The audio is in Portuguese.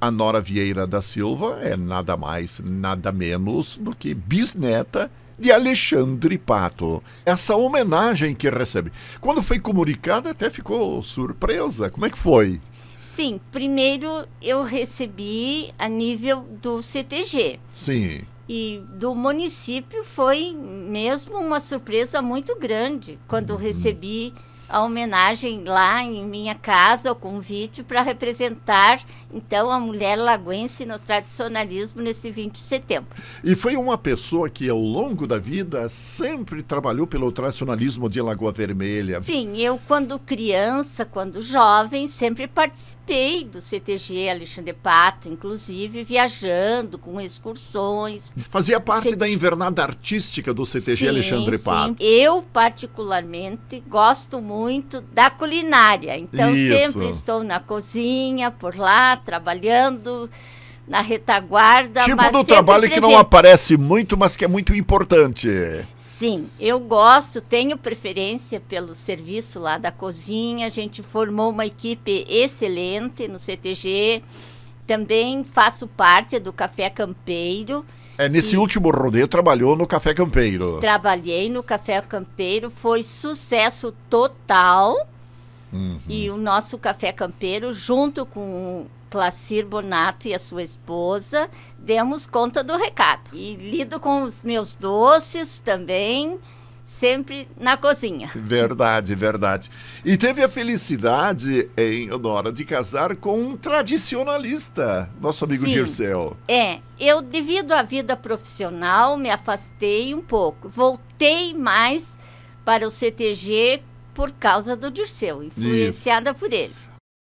A Nora Vieira da Silva é nada mais, nada menos do que bisneta de Alexandre Pato. Essa homenagem que recebe. Quando foi comunicada, até ficou surpresa. Como é que foi? Sim, primeiro eu recebi a nível do CTG. Sim. E do município foi mesmo uma surpresa muito grande quando uhum. recebi a homenagem lá em minha casa, o convite para representar então a mulher lagoense no tradicionalismo nesse 20 de setembro. E foi uma pessoa que ao longo da vida sempre trabalhou pelo tradicionalismo de Lagoa Vermelha. Sim, eu quando criança, quando jovem, sempre participei do CTG Alexandre Pato, inclusive viajando com excursões. Fazia parte CTG... da invernada artística do CTG sim, Alexandre Pato. Sim. Eu particularmente gosto muito muito da culinária. Então, Isso. sempre estou na cozinha, por lá, trabalhando na retaguarda. Tipo do trabalho presente. que não aparece muito, mas que é muito importante. Sim, eu gosto, tenho preferência pelo serviço lá da cozinha. A gente formou uma equipe excelente no CTG. Também faço parte do Café Campeiro é, nesse e... último rodeio trabalhou no Café Campeiro. Trabalhei no Café Campeiro, foi sucesso total. Uhum. E o nosso Café Campeiro, junto com Clacir Bonato e a sua esposa, demos conta do recado. E lido com os meus doces também sempre na cozinha. Verdade, verdade. E teve a felicidade, em Honora, de casar com um tradicionalista, nosso amigo Sim, Dirceu. É, eu devido à vida profissional me afastei um pouco, voltei mais para o CTG por causa do Dirceu, influenciada Isso. por ele.